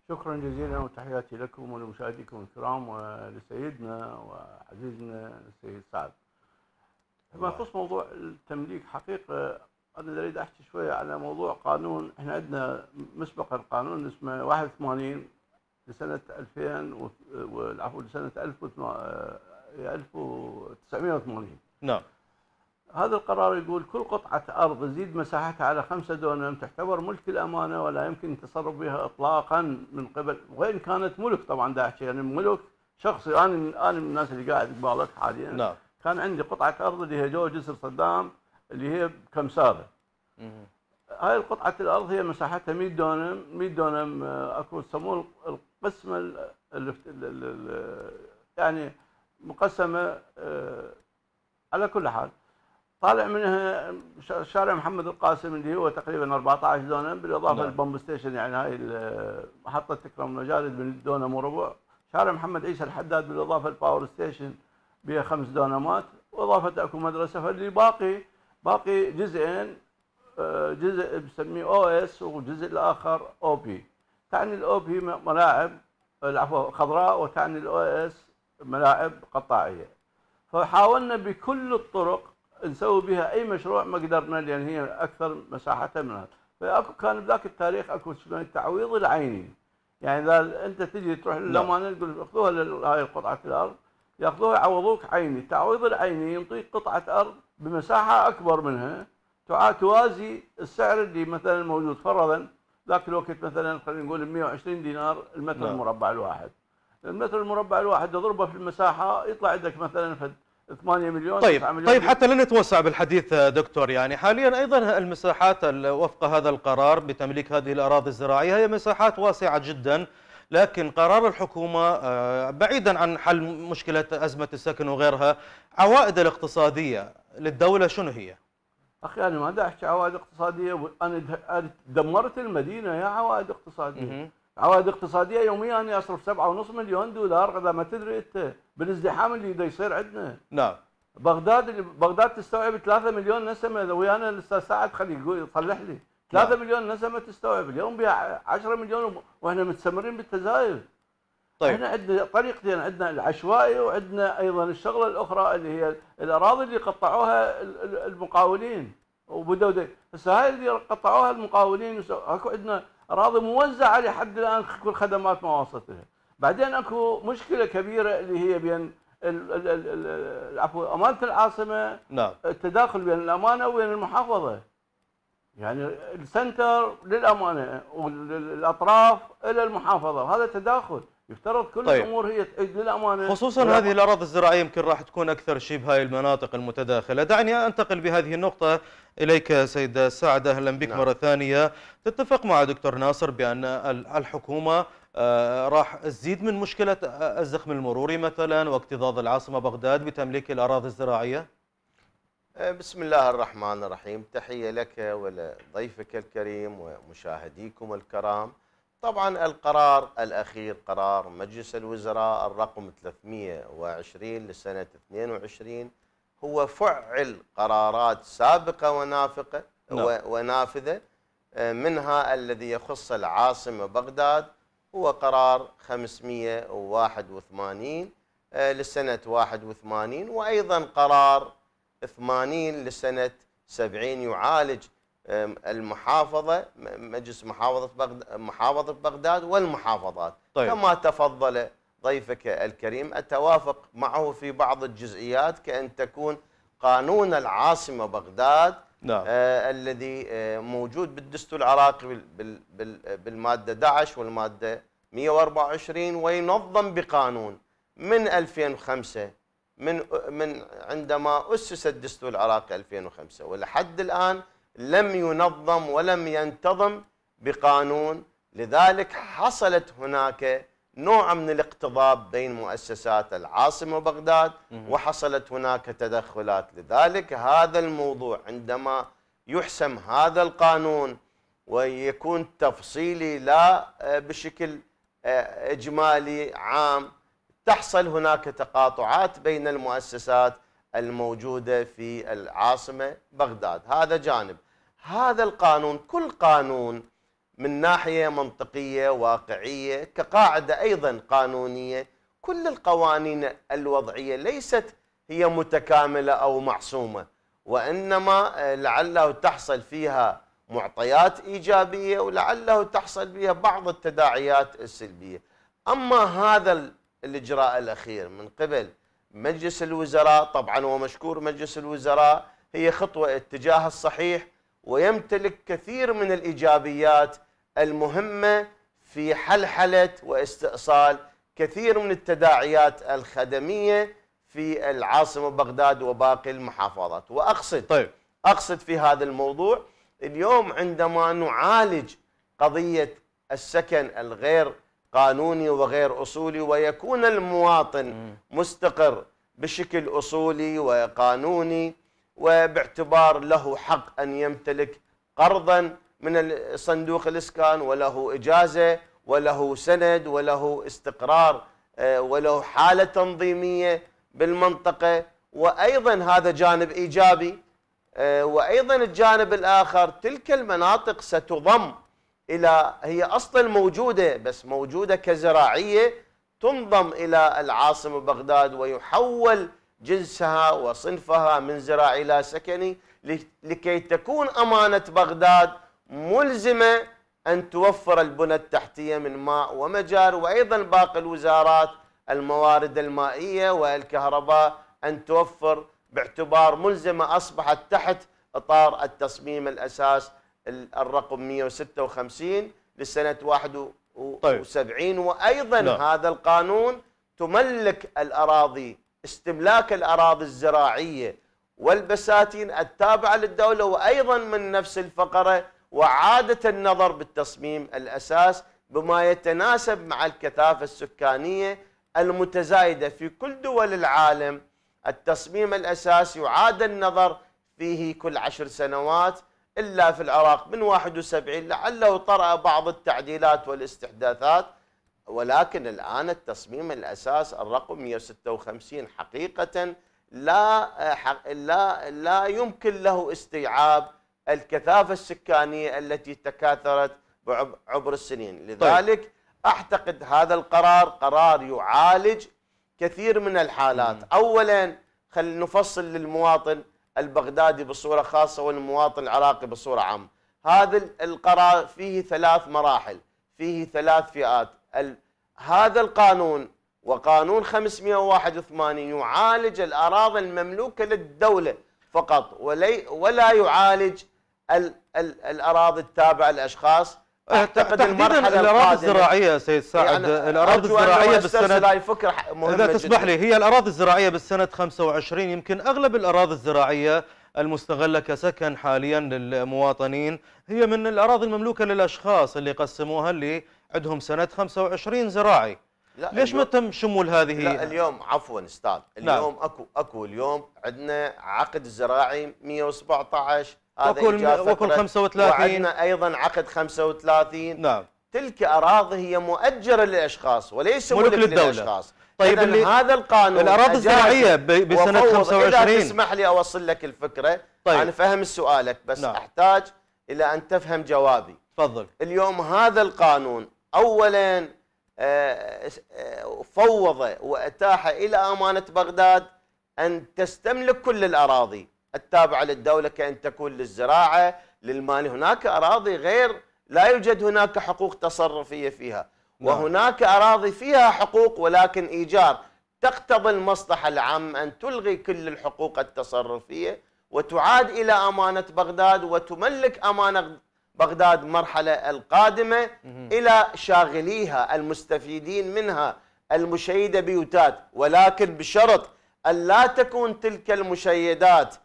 [SPEAKER 5] شكرا جزيلا وتحياتي لكم ولمشاهديكم الكرام ولسيدنا وعزيزنا السيد سعد فيما يخص موضوع التمليك حقيقة أنا أريد أحكي شوية على موضوع قانون إحنا عندنا مسبقا قانون اسمه 81 لسنة 2000 والعفو لسنة 1980 نعم هذا القرار يقول كل قطعة أرض تزيد مساحتها على خمسة دونم تعتبر ملك الأمانة ولا يمكن التصرف بها إطلاقا من قبل وإن كانت ملك طبعا داعش يعني ملك شخصي أنا أنا من الناس اللي قاعد قبالك حاليا نعم كان عندي قطعة أرض اللي هي جو جسر صدام اللي هي سارة هاي القطعة الأرض هي مساحتها 100 دونم 100 دونم آه، أكو يسموه القسمة ال يعني مقسمة آه، على كل حال طالع منها شارع محمد القاسم اللي هو تقريبا 14 دونم بالاضافه نعم. ستيشن يعني هاي محطه تكرم المجالد من دونه وربع شارع محمد عيسى الحداد بالاضافه للباور ستيشن بها خمس دونمات واضافه اكو مدرسه فاللي باقي باقي جزئين آه، جزء بسميه او اس والجزء الاخر او بي تعني الاو بي ملاعب العفو خضراء وتعني الاو اس ملاعب قطاعيه فحاولنا بكل الطرق نسوي بها اي مشروع ما قدرنا لان هي اكثر مساحتها منها فاكو كان بذاك التاريخ اكو شنو التعويض العيني يعني اذا انت تجي تروح نعم. للامانه تقول اخذوها هاي قطعه الارض ياخذوها يعوضوك عيني، التعويض العيني يعطيك قطعه ارض بمساحه اكبر منها توازي السعر اللي مثلا موجود فرضا ذاك الوقت مثلا خلينا نقول 120 دينار المتر نعم. المربع الواحد. المتر المربع الواحد اضربه في المساحه يطلع عندك مثلا 8 مليون طيب مليون طيب حتى
[SPEAKER 1] لا نتوسع بالحديث آه، دكتور يعني حاليا ايضا المساحات وفق هذا القرار بتمليك هذه الاراضي الزراعيه هي مساحات واسعه جدا لكن قرار الحكومه آه، بعيدا عن حل مشكله ازمه السكن وغيرها عوائد الاقتصاديه للدوله شنو هي؟
[SPEAKER 5] اخي انا ما بدي احكي عوائد اقتصاديه انا دمرت المدينه يا عوائد اقتصاديه عوائد اقتصاديه يوميا انا اصرف 7.5 مليون دولار اذا ما تدري انت بالازدحام اللي دا يصير عندنا نعم بغداد بغداد تستوعب 3 مليون نسمه ويانا الاستاذ سعد خلي يقول يصلح لي 3 نعم. مليون نسمه تستوعب اليوم بها 10 مليون واحنا متسمرين بالتزايد طيب احنا عندنا طريقتين عندنا العشوائي وعندنا ايضا الشغله الاخرى اللي هي الاراضي اللي قطعوها المقاولين وبدوا هسه هاي اللي قطعوها المقاولين اكو عندنا اراضي موزعه لحد الان كل خدمات ما وصلت لها بعدين اكو مشكله كبيره اللي هي بين عفوا امانه العاصمه نعم التداخل بين الامانه وبين المحافظه يعني السنتر للامانه والاطراف الى المحافظه وهذا تداخل يفترض كل طيب. الامور هي للامانه خصوصا هذه
[SPEAKER 1] الاراضي الزراعيه يمكن راح تكون اكثر شيء بهاي المناطق المتداخله، دعني انتقل بهذه النقطه اليك سيد سعد اهلا بك نعم. مره ثانيه، تتفق مع دكتور ناصر بان الحكومه آه، راح تزيد من مشكله آه، الزخم المروري مثلا واكتظاظ العاصمه بغداد بتمليك الاراضي الزراعيه؟
[SPEAKER 2] آه، بسم الله الرحمن الرحيم، تحيه لك ولضيفك الكريم ومشاهديكم الكرام. طبعا القرار الأخير قرار مجلس الوزراء الرقم 320 لسنة 22 هو فعل قرارات سابقة ونافقة نعم. ونافذة آه، منها الذي يخص العاصمة بغداد هو قرار 581 آه، لسنة 81 وأيضا قرار 80 لسنة 70 يعالج المحافظه مجلس محافظه بغداد محافظه بغداد والمحافظات طيب. كما تفضل ضيفك الكريم اتوافق معه في بعض الجزئيات كان تكون قانون العاصمه بغداد نعم. آه الذي آه موجود بالدستور العراقي بال بال بال بالماده 11 والماده 124 وينظم بقانون من 2005 من من عندما اسس الدستور العراقي 2005 ولحد الان لم ينظم ولم ينتظم بقانون لذلك حصلت هناك نوع من الاقتضاب بين مؤسسات العاصمة بغداد وحصلت هناك تدخلات لذلك هذا الموضوع عندما يحسم هذا القانون ويكون تفصيلي لا آه، بشكل آه، إجمالي عام تحصل هناك تقاطعات بين المؤسسات الموجودة في العاصمة بغداد هذا جانب هذا القانون كل قانون من ناحية منطقية واقعية كقاعدة أيضا قانونية كل القوانين الوضعية ليست هي متكاملة أو معصومة وإنما آه، لعله تحصل فيها معطيات إيجابية ولعله تحصل بها بعض التداعيات السلبية أما هذا الإجراء الأخير من قبل مجلس الوزراء طبعا ومشكور مجلس الوزراء هي خطوة اتجاه الصحيح ويمتلك كثير من الإيجابيات المهمة في حلحلة واستئصال كثير من التداعيات الخدمية في العاصمة بغداد وباقي المحافظات وأقصد طيب. أقصد في هذا الموضوع اليوم عندما نعالج قضية السكن الغير قانوني وغير أصولي ويكون المواطن مستقر بشكل أصولي وقانوني وباعتبار له حق أن يمتلك قرضا من صندوق الإسكان وله إجازة وله سند وله استقرار آه، وله حالة تنظيمية بالمنطقة وأيضا هذا جانب إيجابي آه، وأيضا الجانب الآخر تلك المناطق ستضم إلى هي أصلا موجودة بس موجودة كزراعية تنضم إلى العاصمة بغداد ويحول جنسها وصنفها من زراعي إلى سكني لكي تكون أمانة بغداد ملزمة أن توفر البنى التحتية من ماء ومجار وأيضا باقي الوزارات الموارد المائية والكهرباء أن توفر باعتبار ملزمة أصبحت تحت إطار التصميم الأساس الرقم 156 لسنة 71 طيب. وأيضا لا. نعم. هذا القانون تملك الأراضي استملاك الأراضي الزراعية والبساتين التابعة للدولة وأيضا من نفس الفقرة وعادة النظر بالتصميم الأساس بما يتناسب مع الكثافة السكانية المتزايدة في كل دول العالم التصميم الأساسي يعاد النظر فيه كل عشر سنوات إلا في العراق من 71 لعله طرأ بعض التعديلات والاستحداثات ولكن الآن التصميم الأساس الرقم 156 حقيقة لا لا لا يمكن له استيعاب الكثافة السكانية التي تكاثرت عبر السنين طيب. لذلك طيب. أعتقد هذا القرار قرار يعالج كثير من الحالات مم. أولا خلينا نفصل للمواطن البغدادي بصورة خاصة والمواطن العراقي بصورة عامة هذا القرار فيه ثلاث مراحل فيه ثلاث فئات هذا القانون وقانون 581 يعالج الأراضي المملوكة للدولة فقط ولا يعالج الأراضي التابعة للأشخاص اعتقد المرحله الاراضي الزراعيه
[SPEAKER 1] سيد سعد يعني الاراضي الزراعيه بالسند هاي
[SPEAKER 2] فكره اذا تسمح لي
[SPEAKER 1] هي الاراضي الزراعيه بالسند 25 يمكن اغلب الاراضي الزراعيه المستغله كسكن حاليا للمواطنين هي من الاراضي المملوكه للاشخاص اللي قسموها اللي عندهم سند 25 زراعي لا ليش ما تم شمول هذه لا اليوم
[SPEAKER 2] عفوا استاذ نعم. اليوم اكو اكو اليوم عندنا عقد زراعي 117 وكل وكل 35 وعندنا ايضا عقد 35 نعم تلك اراضي هي مؤجره للاشخاص وليس ملك, ملك للاشخاص طيب اللي هذا القانون الاراضي الزراعيه بسنه 25 اذا تسمح لي اوصل لك الفكره طيب. انا فهم سؤالك بس نعم. احتاج الى ان تفهم جوابي تفضل اليوم هذا القانون اولا آه، آه، فوض واتاح الى امانه بغداد ان تستملك كل الاراضي التابعة للدولة كأن تكون للزراعة للمال هناك أراضي غير لا يوجد هناك حقوق تصرفية فيها نعم. وهناك أراضي فيها حقوق ولكن إيجار تقتضي المصلحة العامة أن تلغي كل الحقوق التصرفية وتعاد إلى أمانة بغداد وتملك أمانة بغداد مرحلة القادمة إلى شاغليها المستفيدين منها المشيدة بيوتات ولكن بشرط أن لا تكون تلك المشيدات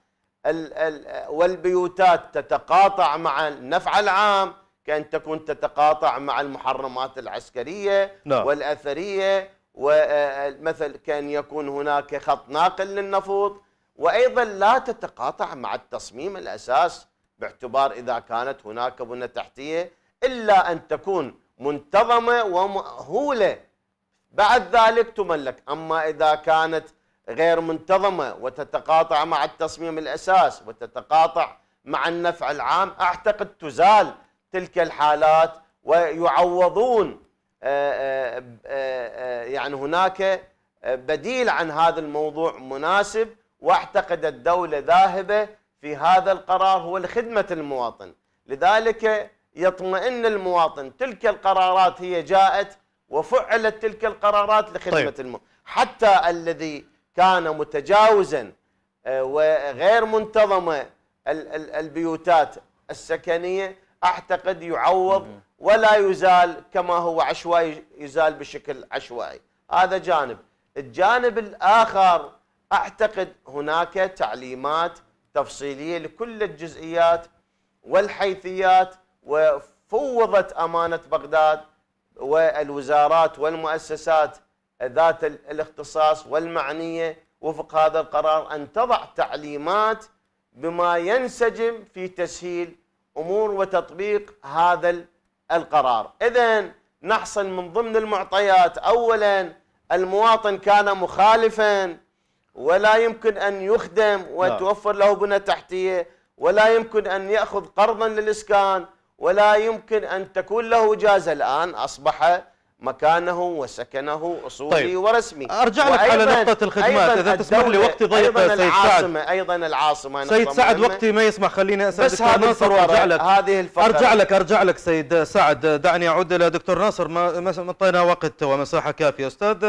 [SPEAKER 2] والبيوتات تتقاطع مع النفع العام كأن تكون تتقاطع مع المحرمات العسكرية نعم. والأثرية ومثل آه، آه، كأن يكون هناك خط ناقل للنفط وأيضا لا تتقاطع مع التصميم الأساس باعتبار إذا كانت هناك بنى تحتية إلا أن تكون منتظمة ومأهولة بعد ذلك تملك أما إذا كانت غير منتظمة وتتقاطع مع التصميم الأساس وتتقاطع مع النفع العام أعتقد تزال تلك الحالات ويعوضون آه، آه، آه، يعني هناك بديل عن هذا الموضوع مناسب واعتقد الدولة ذاهبة في هذا القرار هو لخدمة المواطن لذلك يطمئن المواطن تلك القرارات هي جاءت وفعلت تلك القرارات لخدمة طيب. المواطن حتى الذي كان متجاوزا آه، وغير منتظمة البيوتات السكنية أعتقد يعوض ولا يزال كما هو عشوائي يزال بشكل عشوائي هذا جانب الجانب الآخر أعتقد هناك تعليمات تفصيلية لكل الجزئيات والحيثيات وفوضت أمانة بغداد والوزارات والمؤسسات ذات الاختصاص والمعنيه وفق هذا القرار ان تضع تعليمات بما ينسجم في تسهيل امور وتطبيق هذا القرار، اذا نحصل من ضمن المعطيات اولا المواطن كان مخالفا ولا يمكن ان يخدم نعم. وتوفر له بنى تحتيه ولا يمكن ان ياخذ قرضا للاسكان ولا يمكن ان تكون له اجازه الان اصبح
[SPEAKER 1] مكانه
[SPEAKER 2] وسكنه اصولي طيب. ورسمي ارجع لك على نقطه الخدمات اذا تسمح لي وقتي ضيق سيد سعد ايضا العاصمه سيد سعد وقتي ما
[SPEAKER 1] يسمح خليني اسال بس هذه ناصر ارجع لك هذه الفقره ارجع لك ارجع لك سيد سعد دعني اعود الى دكتور ناصر ما ما اعطينا وقت ومساحه كافيه استاذ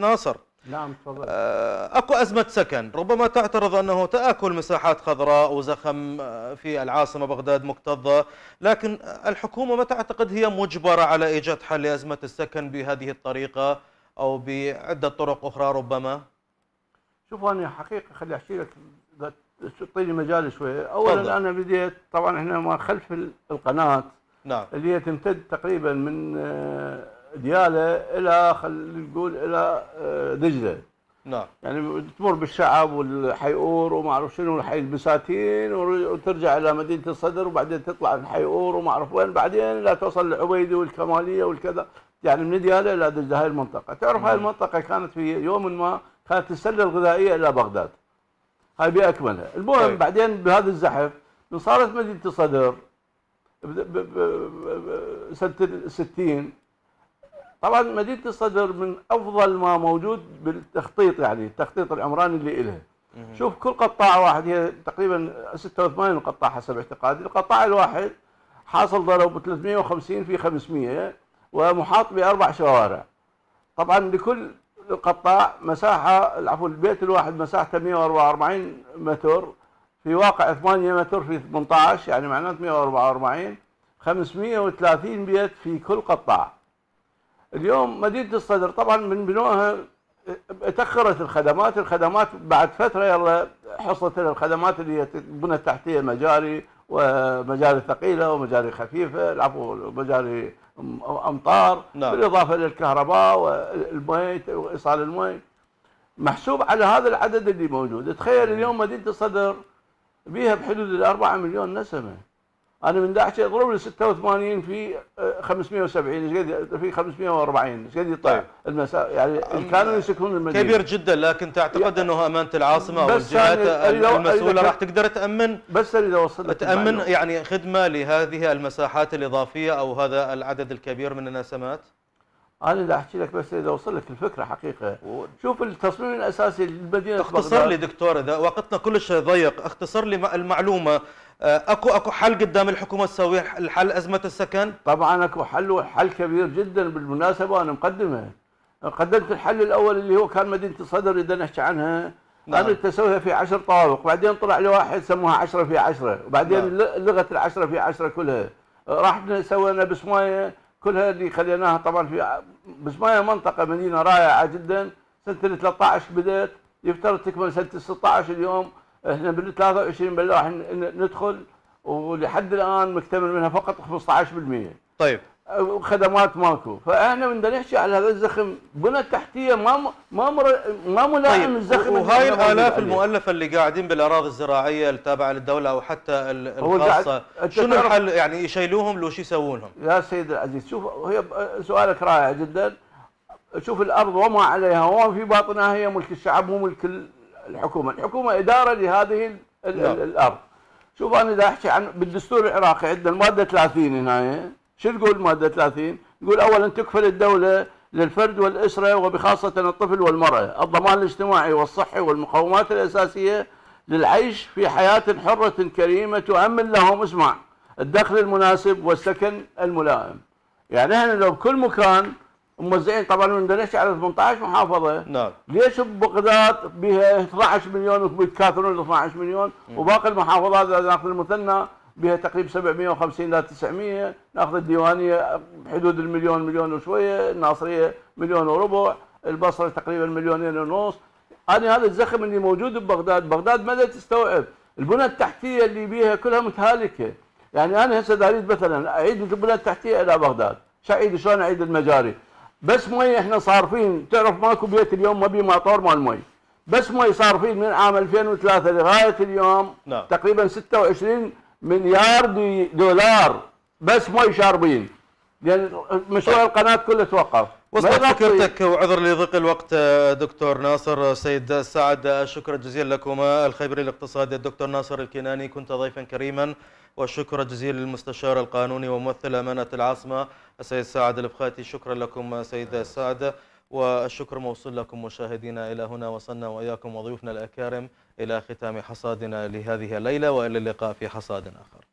[SPEAKER 1] ناصر نعم تفضل آه، اكو ازمه سكن ربما تعترض انه تاكل مساحات خضراء وزخم آه، في العاصمه بغداد مكتظه لكن الحكومه ما تعتقد هي مجبره على ايجاد حل لازمه السكن بهذه الطريقه او بعده طرق اخرى ربما
[SPEAKER 5] شوف انا حقيقه خلي احكي لك تعطيني مجال شويه اولا طبعا. انا بديت طبعا احنا ما خلف القناه نعم اللي هي تمتد تقريبا من آه، دياله الى خلينا نقول الى آه، دجله نعم يعني تمر بالشعب والحيقور وما اعرف شنو حي البساتين وترجع الى مدينه الصدر وبعدين تطلع الحيقور وما اعرف وين بعدين لا توصل لعبيده والكماليه والكذا يعني من دياله الى دجله هاي المنطقه تعرف نعم. هاي المنطقه كانت في يوم ما كانت السله الغذائيه الى بغداد هاي باكملها المهم طيب. بعدين بهذا الزحف صارت مدينه الصدر سنه 60 طبعا مدينه الصدر من افضل ما موجود بالتخطيط يعني التخطيط العمراني اللي إلها شوف كل قطاع واحد هي تقريبا 86 قطاع حسب اعتقادي القطاع الواحد حاصل ضرب 350 في 500 ومحاط باربع شوارع طبعا لكل القطاع مساحه العفو البيت الواحد مساحته 144 متر في واقع 8 متر في 18 يعني معناته 144 530 بيت في كل قطاع اليوم مدينه الصدر طبعا من بنوها تاخرت الخدمات الخدمات بعد فتره يلا حصلت الخدمات اللي هي تحتيه مجاري ومجاري ثقيله ومجاري خفيفه العفو مجاري امطار نعم. بالاضافه للكهرباء والمي وايصال المي محسوب على هذا العدد اللي موجود تخيل اليوم مدينه الصدر بها بحدود الأربعة مليون نسمه انا من 11 يضرب لي 86 في 570 آه، ايش قد في 540 ايش قد يطلع طيب. المساء يعني كانوا يسكنون المدينه كبير
[SPEAKER 1] جدا لكن تعتقد انه امانه العاصمه او الجهات المسؤوله راح تقدر تامن بس اذا وصلت تامن يعني خدمه لهذه المساحات الاضافيه او هذا العدد الكبير من النسمات انا اللي احكي لك بس اذا وصل لك الفكره حقيقه شوف التصميم الاساسي للمدينه اختصر لي دكتور اذا وقتنا كلش ضيق اختصر لي المعلومه آه، اكو اكو حل
[SPEAKER 5] قدام الحكومه تسوي الحل ازمه السكن؟ طبعا اكو حل وحل كبير جدا بالمناسبه انا مقدمه قدمت الحل الاول اللي هو كان مدينه الصدر اذا نحكي عنها نعم. انا تسويها في عشر طوابق بعدين طلع لي واحد سموها عشرة في عشرة وبعدين نعم. لغت العشرة في عشرة كلها رحنا سوينا بسمايه كلها اللي خليناها طبعا في بسمايه منطقه مدينه رائعه جدا سنه 13 بدات يفترض تكمل سنه 16 اليوم احنا بال 23 بل راح ندخل ولحد الان مكتمل منها فقط 15% طيب خدمات ماكو فاحنا بدنا نحكي على هذا الزخم بنى تحتيه ما ما مر... ما ملائم طيب. الزخم وهاي الالاف
[SPEAKER 1] المؤلفه اللي قاعدين بالاراضي الزراعيه التابعه للدوله او حتى الخاصه شنو الحل
[SPEAKER 5] يعني يشيلوهم لو شو يسوون لهم؟ يا سيد العزيز شوف هي سؤالك رائع جدا شوف الارض وما عليها وما في باطنها هي ملك الشعب مو ملك الحكومه، الحكومه اداره لهذه نعم. الارض. شوف انا اذا احكي عن بالدستور العراقي عندنا الماده 30 هنا إيه؟ شو تقول الماده 30؟ تقول اولا تكفل الدوله للفرد والاسره وبخاصه الطفل والمراه الضمان الاجتماعي والصحي والمقومات الاساسيه للعيش في حياه حره كريمه تؤمن لهم اسمع الدخل المناسب والسكن الملائم. يعني احنا لو بكل مكان موزعين طبعا اندونيسيا على 18 محافظه نعم ليش بغداد بها 12 مليون وبكاثرون ل 12 مليون مم. وباقي المحافظات اذا ناخذ المثنى بها تقريبا 750 الى 900 ناخذ الديوانيه بحدود المليون مليون وشويه الناصريه مليون وربع البصره تقريبا مليونين ونص انا هذا الزخم اللي موجود ببغداد بغداد ما تستوعب البنى التحتيه اللي بيها كلها متهالكه يعني انا هسه اريد مثلا اعيد البنى التحتيه الى بغداد شو اعيد شلون اعيد المجاري بس مي احنا صارفين تعرف ماكو بيت اليوم ما بي مطار مال مي بس مي صارفين من عام 2003 لغايه اليوم نعم. تقريبا 26 مليار دولار بس مي شاربين لان يعني مشروع طيب. القناه كله توقف
[SPEAKER 1] وصلت فكرتك وعذر لضيق الوقت دكتور ناصر سيد سعد شكرا جزيلا لكما الخبير الاقتصادي الدكتور ناصر الكناني كنت ضيفا كريما وشكرا جزيلا للمستشار القانوني وممثل أمانة العاصمة السيد سعد البخاتي شكرا لكم سيد سعد والشكر موصول لكم مشاهدينا إلى هنا وصلنا وإياكم وضيوفنا الأكارم إلى ختام حصادنا لهذه الليلة وإلى اللقاء في حصاد آخر